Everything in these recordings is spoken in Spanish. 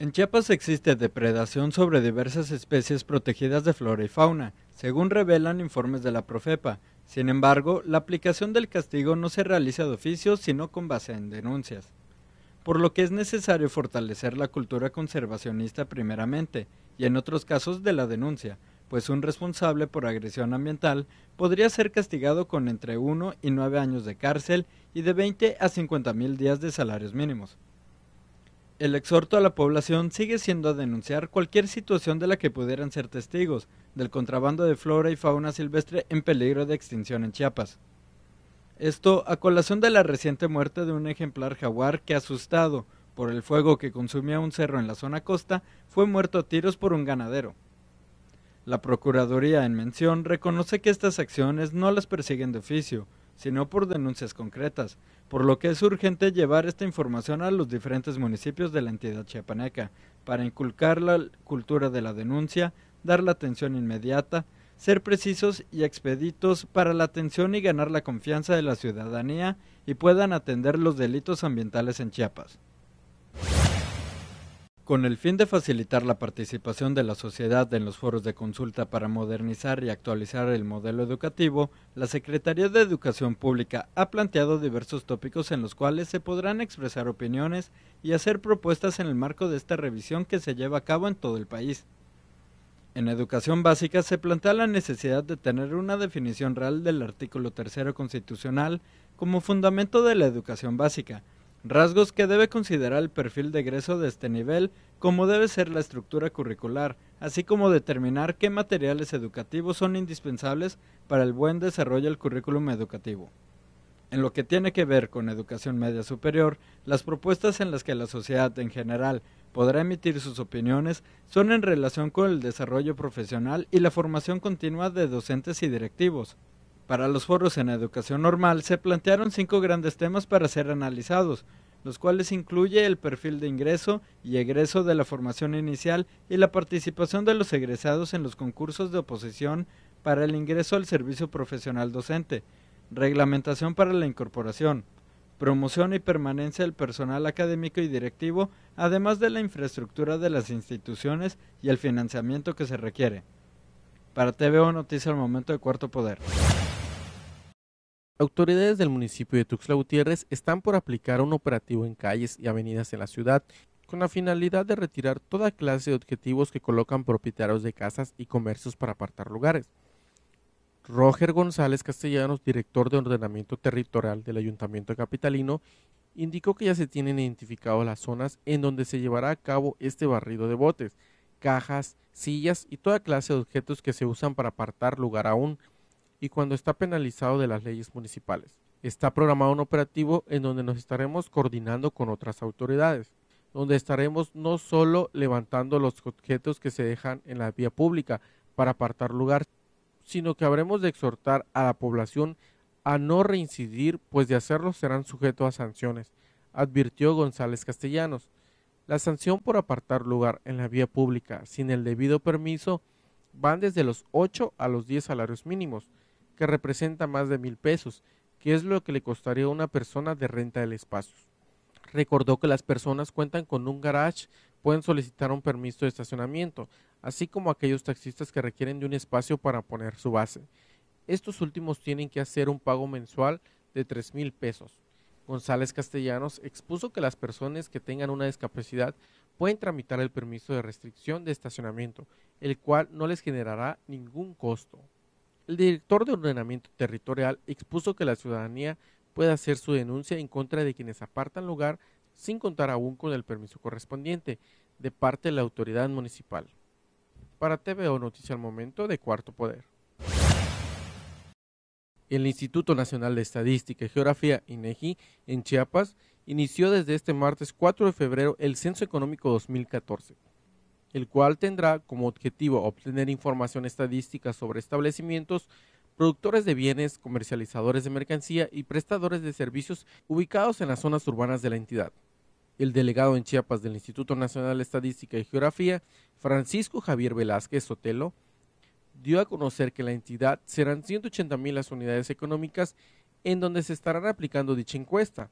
En Chiapas existe depredación sobre diversas especies protegidas de flora y fauna, según revelan informes de la Profepa. Sin embargo, la aplicación del castigo no se realiza de oficio, sino con base en denuncias. Por lo que es necesario fortalecer la cultura conservacionista primeramente, y en otros casos de la denuncia, pues un responsable por agresión ambiental podría ser castigado con entre 1 y 9 años de cárcel y de 20 a 50 mil días de salarios mínimos. El exhorto a la población sigue siendo a denunciar cualquier situación de la que pudieran ser testigos, del contrabando de flora y fauna silvestre en peligro de extinción en Chiapas. Esto a colación de la reciente muerte de un ejemplar jaguar que, asustado por el fuego que consumía un cerro en la zona costa, fue muerto a tiros por un ganadero. La Procuraduría en mención reconoce que estas acciones no las persiguen de oficio, sino por denuncias concretas, por lo que es urgente llevar esta información a los diferentes municipios de la entidad chiapaneca, para inculcar la cultura de la denuncia, dar la atención inmediata, ser precisos y expeditos para la atención y ganar la confianza de la ciudadanía y puedan atender los delitos ambientales en Chiapas. Con el fin de facilitar la participación de la sociedad en los foros de consulta para modernizar y actualizar el modelo educativo, la Secretaría de Educación Pública ha planteado diversos tópicos en los cuales se podrán expresar opiniones y hacer propuestas en el marco de esta revisión que se lleva a cabo en todo el país. En educación básica se plantea la necesidad de tener una definición real del artículo tercero constitucional como fundamento de la educación básica, Rasgos que debe considerar el perfil de egreso de este nivel, como debe ser la estructura curricular, así como determinar qué materiales educativos son indispensables para el buen desarrollo del currículum educativo. En lo que tiene que ver con educación media superior, las propuestas en las que la sociedad en general podrá emitir sus opiniones son en relación con el desarrollo profesional y la formación continua de docentes y directivos. Para los foros en educación normal se plantearon cinco grandes temas para ser analizados, los cuales incluye el perfil de ingreso y egreso de la formación inicial y la participación de los egresados en los concursos de oposición para el ingreso al servicio profesional docente, reglamentación para la incorporación, promoción y permanencia del personal académico y directivo, además de la infraestructura de las instituciones y el financiamiento que se requiere. Para TVO Noticias al Momento de Cuarto Poder. Autoridades del municipio de Tuxtla Gutiérrez están por aplicar un operativo en calles y avenidas en la ciudad con la finalidad de retirar toda clase de objetivos que colocan propietarios de casas y comercios para apartar lugares. Roger González Castellanos, director de ordenamiento territorial del Ayuntamiento Capitalino, indicó que ya se tienen identificadas las zonas en donde se llevará a cabo este barrido de botes, cajas, sillas y toda clase de objetos que se usan para apartar lugar aún y cuando está penalizado de las leyes municipales. Está programado un operativo en donde nos estaremos coordinando con otras autoridades, donde estaremos no solo levantando los objetos que se dejan en la vía pública para apartar lugar, sino que habremos de exhortar a la población a no reincidir, pues de hacerlo serán sujetos a sanciones, advirtió González Castellanos. La sanción por apartar lugar en la vía pública sin el debido permiso van desde los 8 a los 10 salarios mínimos, que representa más de mil pesos, que es lo que le costaría a una persona de renta del espacio. Recordó que las personas cuentan con un garage, pueden solicitar un permiso de estacionamiento, así como aquellos taxistas que requieren de un espacio para poner su base. Estos últimos tienen que hacer un pago mensual de tres mil pesos. González Castellanos expuso que las personas que tengan una discapacidad pueden tramitar el permiso de restricción de estacionamiento, el cual no les generará ningún costo. El director de ordenamiento territorial expuso que la ciudadanía puede hacer su denuncia en contra de quienes apartan lugar sin contar aún con el permiso correspondiente de parte de la autoridad municipal. Para TVO Noticia al Momento de Cuarto Poder. El Instituto Nacional de Estadística y Geografía, INEGI, en Chiapas, inició desde este martes 4 de febrero el Censo Económico 2014 el cual tendrá como objetivo obtener información estadística sobre establecimientos, productores de bienes, comercializadores de mercancía y prestadores de servicios ubicados en las zonas urbanas de la entidad. El delegado en Chiapas del Instituto Nacional de Estadística y Geografía, Francisco Javier Velázquez Sotelo, dio a conocer que la entidad serán 180 mil las unidades económicas en donde se estarán aplicando dicha encuesta,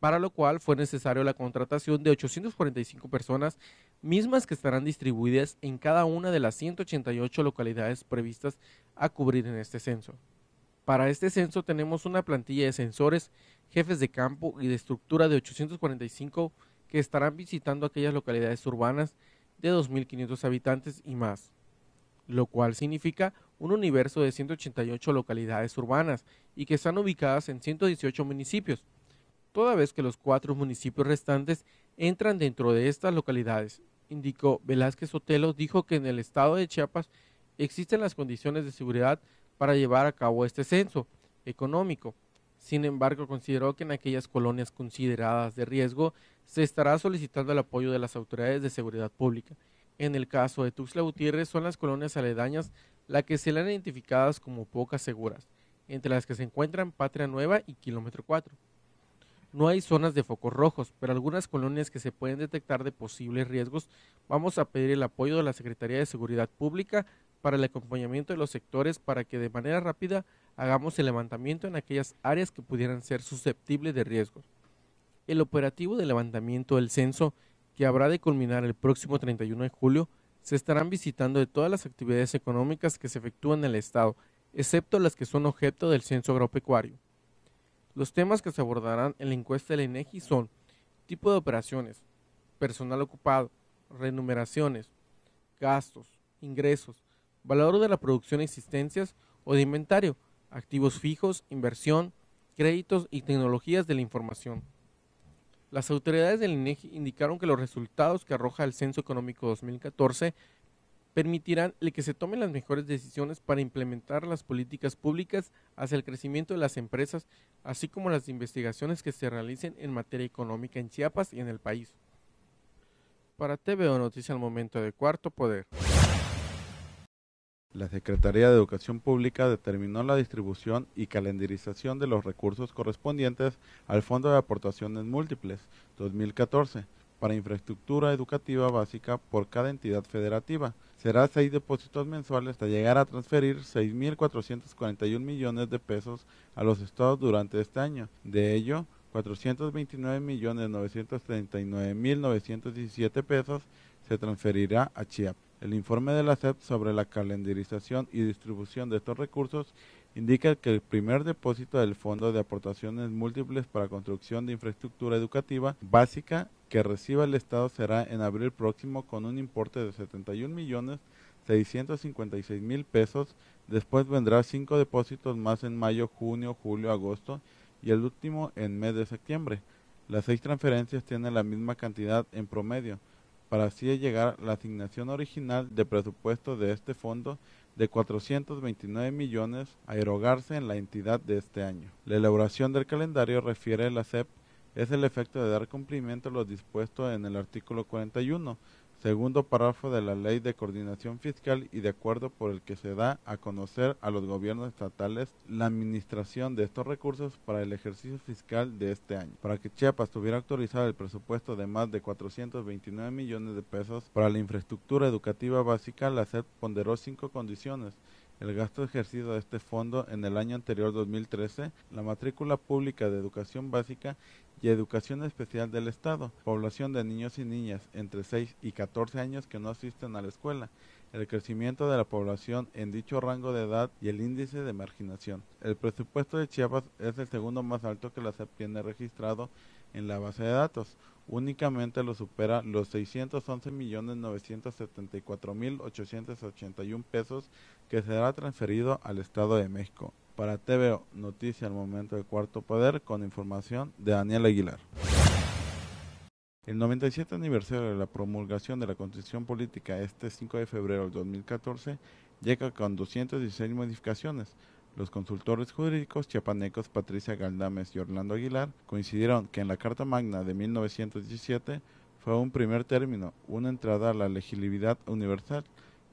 para lo cual fue necesario la contratación de 845 personas, mismas que estarán distribuidas en cada una de las 188 localidades previstas a cubrir en este censo. Para este censo tenemos una plantilla de sensores, jefes de campo y de estructura de 845 que estarán visitando aquellas localidades urbanas de 2.500 habitantes y más, lo cual significa un universo de 188 localidades urbanas y que están ubicadas en 118 municipios, toda vez que los cuatro municipios restantes entran dentro de estas localidades. Indicó Velázquez Otelo, dijo que en el estado de Chiapas existen las condiciones de seguridad para llevar a cabo este censo económico. Sin embargo, consideró que en aquellas colonias consideradas de riesgo se estará solicitando el apoyo de las autoridades de seguridad pública. En el caso de Tuxtla Gutiérrez son las colonias aledañas las que se le han identificado como pocas seguras, entre las que se encuentran Patria Nueva y Kilómetro 4. No hay zonas de focos rojos, pero algunas colonias que se pueden detectar de posibles riesgos, vamos a pedir el apoyo de la Secretaría de Seguridad Pública para el acompañamiento de los sectores para que de manera rápida hagamos el levantamiento en aquellas áreas que pudieran ser susceptibles de riesgos. El operativo de levantamiento del censo, que habrá de culminar el próximo 31 de julio, se estarán visitando de todas las actividades económicas que se efectúan en el Estado, excepto las que son objeto del censo agropecuario. Los temas que se abordarán en la encuesta del INEGI son tipo de operaciones, personal ocupado, renumeraciones, gastos, ingresos, valor de la producción de existencias o de inventario, activos fijos, inversión, créditos y tecnologías de la información. Las autoridades del INEGI indicaron que los resultados que arroja el Censo Económico 2014 permitirán el que se tomen las mejores decisiones para implementar las políticas públicas hacia el crecimiento de las empresas, así como las investigaciones que se realicen en materia económica en Chiapas y en el país. Para TVO Noticias al Momento de Cuarto Poder. La Secretaría de Educación Pública determinó la distribución y calendarización de los recursos correspondientes al Fondo de Aportaciones Múltiples 2014 para infraestructura educativa básica por cada entidad federativa. Será seis depósitos mensuales hasta llegar a transferir 6.441 millones de pesos a los estados durante este año. De ello, 429.939.917 pesos se transferirá a CHIAP. El informe de la CEP sobre la calendarización y distribución de estos recursos indica que el primer depósito del Fondo de Aportaciones Múltiples para Construcción de Infraestructura Educativa Básica que reciba el Estado será en abril próximo con un importe de 71.656.000 millones mil pesos. Después vendrá cinco depósitos más en mayo, junio, julio, agosto y el último en mes de septiembre. Las seis transferencias tienen la misma cantidad en promedio, para así llegar la asignación original de presupuesto de este fondo de 429 millones a erogarse en la entidad de este año. La elaboración del calendario, refiere la SEP, es el efecto de dar cumplimiento a lo dispuesto en el artículo 41 segundo párrafo de la Ley de Coordinación Fiscal y de acuerdo por el que se da a conocer a los gobiernos estatales la administración de estos recursos para el ejercicio fiscal de este año. Para que Chiapas tuviera autorizado el presupuesto de más de 429 millones de pesos para la infraestructura educativa básica, la SED ponderó cinco condiciones el gasto ejercido de este fondo en el año anterior 2013, la matrícula pública de educación básica y educación especial del Estado, población de niños y niñas entre 6 y 14 años que no asisten a la escuela, el crecimiento de la población en dicho rango de edad y el índice de marginación. El presupuesto de Chiapas es el segundo más alto que la se tiene registrado en la base de datos, únicamente lo supera los 611.974.881 pesos que será transferido al Estado de México. Para TVO, noticia al momento del cuarto poder con información de Daniel Aguilar. El 97 aniversario de la promulgación de la Constitución Política este 5 de febrero del 2014 llega con 216 modificaciones, los consultores jurídicos chiapanecos Patricia Galdames y Orlando Aguilar coincidieron que en la Carta Magna de 1917 fue un primer término, una entrada a la legibilidad universal,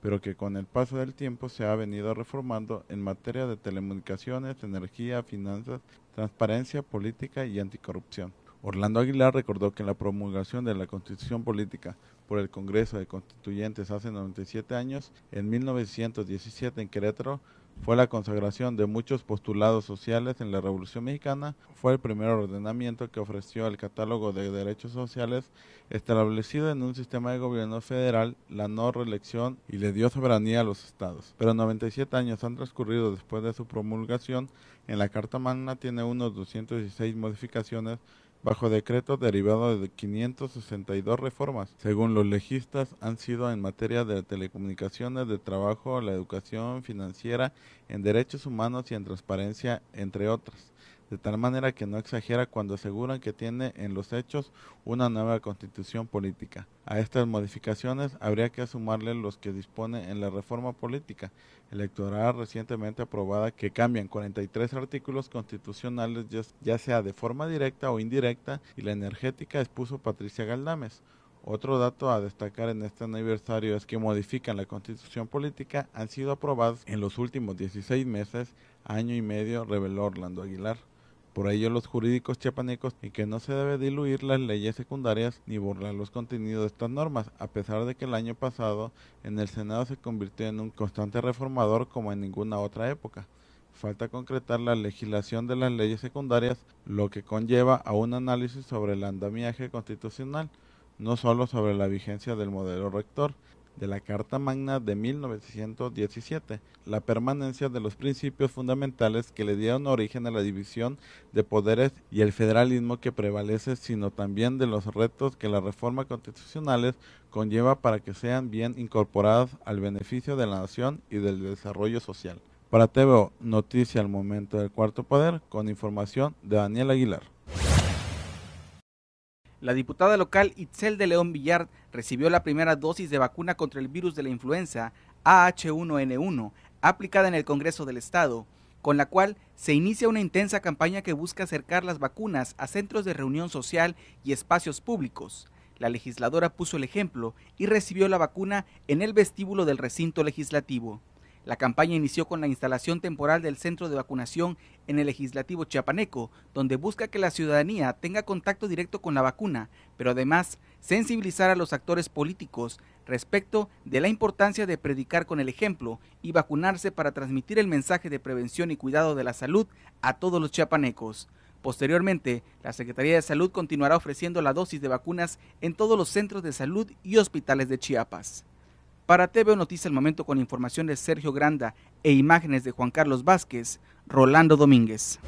pero que con el paso del tiempo se ha venido reformando en materia de telecomunicaciones, energía, finanzas, transparencia política y anticorrupción. Orlando Aguilar recordó que en la promulgación de la Constitución Política por el Congreso de Constituyentes hace 97 años, en 1917 en Querétaro, fue la consagración de muchos postulados sociales en la Revolución Mexicana, fue el primer ordenamiento que ofreció el catálogo de derechos sociales establecido en un sistema de gobierno federal, la no reelección y le dio soberanía a los estados. Pero 97 años han transcurrido después de su promulgación, en la Carta Magna tiene unos 216 modificaciones bajo decreto derivado de 562 reformas, según los legistas, han sido en materia de telecomunicaciones, de trabajo, la educación financiera, en derechos humanos y en transparencia, entre otras de tal manera que no exagera cuando aseguran que tiene en los hechos una nueva constitución política. A estas modificaciones habría que sumarle los que dispone en la reforma política electoral recientemente aprobada que cambian 43 artículos constitucionales ya sea de forma directa o indirecta y la energética expuso Patricia Galdames. Otro dato a destacar en este aniversario es que modifican la constitución política han sido aprobadas en los últimos 16 meses, año y medio, reveló Orlando Aguilar. Por ello, los jurídicos chiapanecos y que no se debe diluir las leyes secundarias ni burlar los contenidos de estas normas, a pesar de que el año pasado en el Senado se convirtió en un constante reformador como en ninguna otra época. Falta concretar la legislación de las leyes secundarias, lo que conlleva a un análisis sobre el andamiaje constitucional, no solo sobre la vigencia del modelo rector, de la Carta Magna de 1917, la permanencia de los principios fundamentales que le dieron origen a la división de poderes y el federalismo que prevalece, sino también de los retos que las reformas constitucionales conlleva para que sean bien incorporadas al beneficio de la nación y del desarrollo social. Para TVO, noticia al momento del cuarto poder, con información de Daniel Aguilar. La diputada local Itzel de León Villar recibió la primera dosis de vacuna contra el virus de la influenza AH1N1 aplicada en el Congreso del Estado, con la cual se inicia una intensa campaña que busca acercar las vacunas a centros de reunión social y espacios públicos. La legisladora puso el ejemplo y recibió la vacuna en el vestíbulo del recinto legislativo. La campaña inició con la instalación temporal del centro de vacunación en el legislativo chiapaneco, donde busca que la ciudadanía tenga contacto directo con la vacuna, pero además sensibilizar a los actores políticos respecto de la importancia de predicar con el ejemplo y vacunarse para transmitir el mensaje de prevención y cuidado de la salud a todos los chiapanecos. Posteriormente, la Secretaría de Salud continuará ofreciendo la dosis de vacunas en todos los centros de salud y hospitales de Chiapas. Para TV Noticias el Momento con información de Sergio Granda e imágenes de Juan Carlos Vázquez, Rolando Domínguez.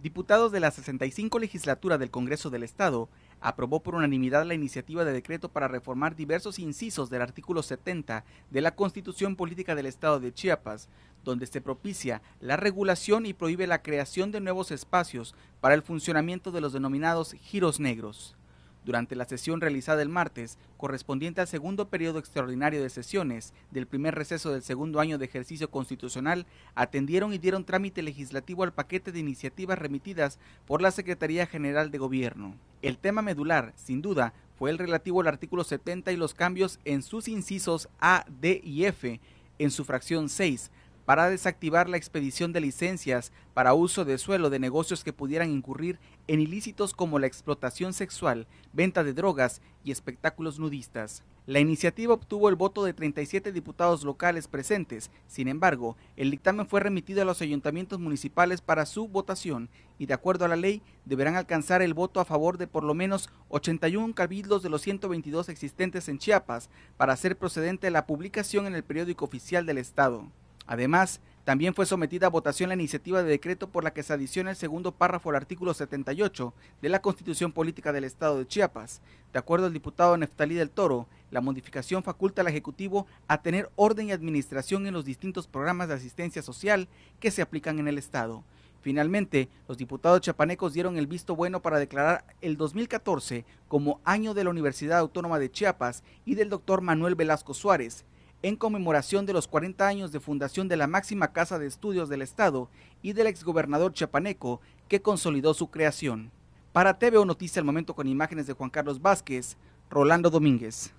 Diputados de la 65 legislatura del Congreso del Estado aprobó por unanimidad la iniciativa de decreto para reformar diversos incisos del artículo 70 de la Constitución Política del Estado de Chiapas, donde se propicia la regulación y prohíbe la creación de nuevos espacios para el funcionamiento de los denominados giros negros. Durante la sesión realizada el martes, correspondiente al segundo periodo extraordinario de sesiones del primer receso del segundo año de ejercicio constitucional, atendieron y dieron trámite legislativo al paquete de iniciativas remitidas por la Secretaría General de Gobierno. El tema medular, sin duda, fue el relativo al artículo 70 y los cambios en sus incisos A, D y F en su fracción 6, para desactivar la expedición de licencias para uso de suelo de negocios que pudieran incurrir en ilícitos como la explotación sexual, venta de drogas y espectáculos nudistas. La iniciativa obtuvo el voto de 37 diputados locales presentes, sin embargo, el dictamen fue remitido a los ayuntamientos municipales para su votación y de acuerdo a la ley deberán alcanzar el voto a favor de por lo menos 81 cabildos de los 122 existentes en Chiapas para ser procedente la publicación en el periódico oficial del Estado. Además, también fue sometida a votación la iniciativa de decreto por la que se adiciona el segundo párrafo al artículo 78 de la Constitución Política del Estado de Chiapas. De acuerdo al diputado Neftalí del Toro, la modificación faculta al Ejecutivo a tener orden y administración en los distintos programas de asistencia social que se aplican en el Estado. Finalmente, los diputados chapanecos dieron el visto bueno para declarar el 2014 como año de la Universidad Autónoma de Chiapas y del doctor Manuel Velasco Suárez, en conmemoración de los 40 años de fundación de la máxima casa de estudios del Estado y del exgobernador Chapaneco, que consolidó su creación. Para TVO Noticia al momento con imágenes de Juan Carlos Vázquez, Rolando Domínguez.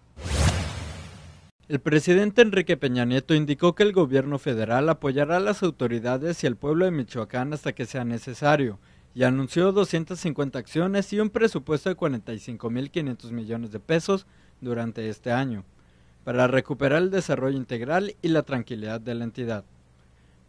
El presidente Enrique Peña Nieto indicó que el gobierno federal apoyará a las autoridades y al pueblo de Michoacán hasta que sea necesario y anunció 250 acciones y un presupuesto de 45.500 millones de pesos durante este año para recuperar el desarrollo integral y la tranquilidad de la entidad.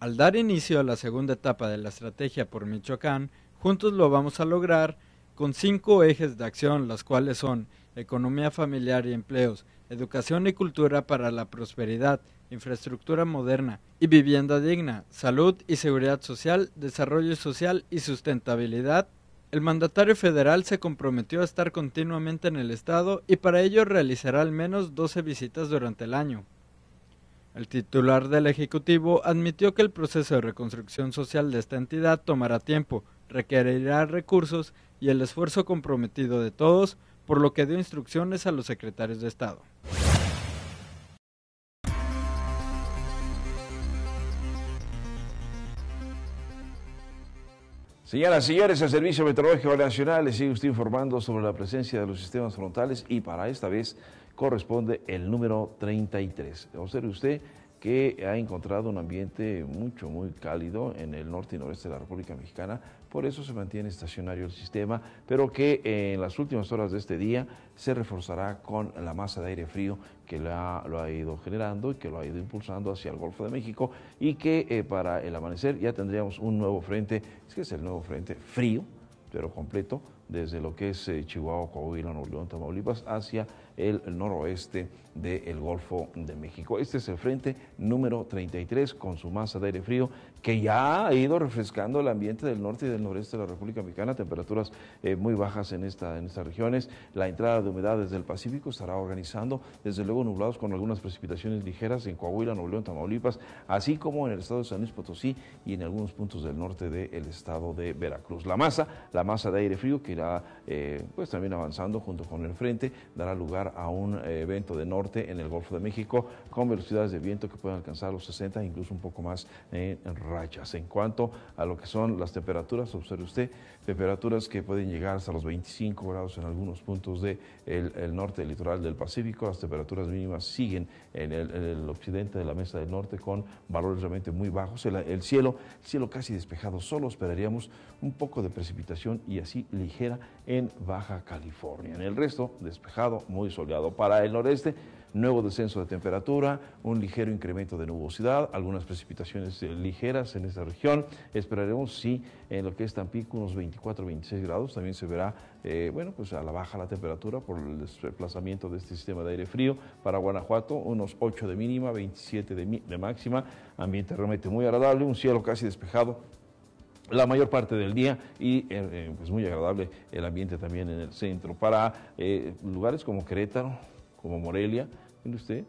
Al dar inicio a la segunda etapa de la estrategia por Michoacán, juntos lo vamos a lograr con cinco ejes de acción, las cuales son economía familiar y empleos, educación y cultura para la prosperidad, infraestructura moderna y vivienda digna, salud y seguridad social, desarrollo social y sustentabilidad el mandatario federal se comprometió a estar continuamente en el estado y para ello realizará al menos 12 visitas durante el año. El titular del Ejecutivo admitió que el proceso de reconstrucción social de esta entidad tomará tiempo, requerirá recursos y el esfuerzo comprometido de todos, por lo que dio instrucciones a los secretarios de Estado. Señoras y señores, el Servicio Meteorológico Nacional les sigue usted informando sobre la presencia de los sistemas frontales y para esta vez corresponde el número 33. Observe usted que ha encontrado un ambiente mucho, muy cálido en el norte y noreste de la República Mexicana, por eso se mantiene estacionario el sistema, pero que eh, en las últimas horas de este día se reforzará con la masa de aire frío que lo ha ido generando y que lo ha ido impulsando hacia el Golfo de México y que eh, para el amanecer ya tendríamos un nuevo frente, es que es el nuevo frente frío, pero completo, desde lo que es eh, Chihuahua, Coahuila, Nuevo León, Tamaulipas, hacia el noroeste del Golfo de México. Este es el frente número 33 con su masa de aire frío que ya ha ido refrescando el ambiente del norte y del noreste de la República Mexicana, temperaturas eh, muy bajas en, esta, en estas regiones. La entrada de humedad desde el Pacífico estará organizando, desde luego, nublados con algunas precipitaciones ligeras en Coahuila, Nuevo León, Tamaulipas, así como en el estado de San Luis Potosí y en algunos puntos del norte del estado de Veracruz. La masa, la masa de aire frío que irá eh, pues también avanzando junto con el frente, dará lugar a un eh, evento de norte en el Golfo de México con velocidades de viento que pueden alcanzar los 60, incluso un poco más en rachas. En cuanto a lo que son las temperaturas, observe usted, temperaturas que pueden llegar hasta los 25 grados en algunos puntos del de el, norte del litoral del Pacífico. Las temperaturas mínimas siguen en el, occidente de la mesa del norte con valores realmente muy bajos. El, el cielo, cielo casi despejado, solo esperaríamos un poco de precipitación y así ligera en Baja California. En el resto, despejado, muy soleado. Para el noreste, nuevo descenso de temperatura, un ligero incremento de nubosidad, algunas precipitaciones eh, ligeras en esta región. Esperaremos, sí, en lo que es Tampico, unos 24, 26 grados. También se verá, eh, bueno, pues a la baja la temperatura por el desplazamiento de este sistema de aire frío. Para Guanajuato, unos 8 de mínima, 27 de, máxima. Ambiente realmente muy agradable, un cielo casi despejado la mayor parte del día y eh, pues muy agradable el ambiente también en el centro. Para lugares como Querétaro, como Morelia, mire usted,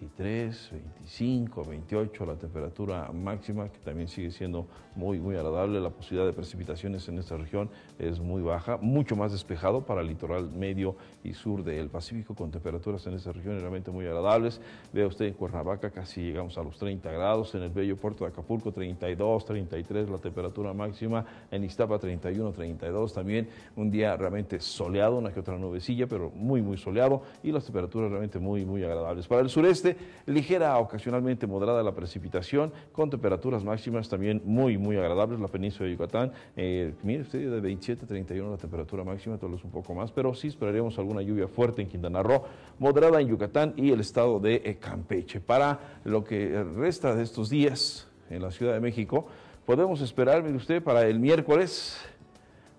23, 25, 28, la temperatura máxima, que también sigue siendo muy, muy agradable. La posibilidad de precipitaciones en esta región es muy baja, mucho más despejado para el litoral medio y sur del Pacífico, con temperaturas en esta región realmente muy agradables. Vea usted en Cuernavaca, casi llegamos a los 30 grados, en el bello puerto de Acapulco, 32, 33, la temperatura máxima, en Iztapa, 31, 32, también un día realmente soleado, una que otra nubecilla, pero muy, muy soleado, y las temperaturas realmente muy, muy agradables. Para el sureste, este, ligera ocasionalmente moderada la precipitación, con temperaturas máximas también muy, muy agradables. La península de Yucatán, eh, mire usted, de 27 a 31 la temperatura máxima, todos vez un poco más, pero sí esperaremos alguna lluvia fuerte en Quintana Roo, moderada en Yucatán y el estado de eh, Campeche. Para lo que resta de estos días en la Ciudad de México, podemos esperar, mire usted, para el miércoles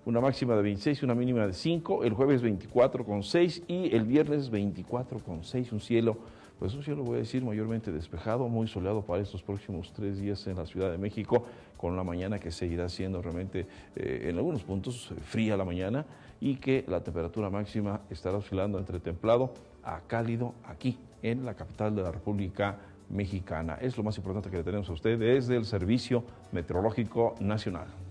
una máxima de 26 una mínima de 5, el jueves 24 con 6 y el viernes 24 con 6, un cielo pues yo lo voy a decir, mayormente despejado, muy soleado para estos próximos tres días en la Ciudad de México, con la mañana que seguirá siendo realmente eh, en algunos puntos eh, fría la mañana y que la temperatura máxima estará oscilando entre templado a cálido aquí en la capital de la República Mexicana. Es lo más importante que le tenemos a usted desde el Servicio Meteorológico Nacional.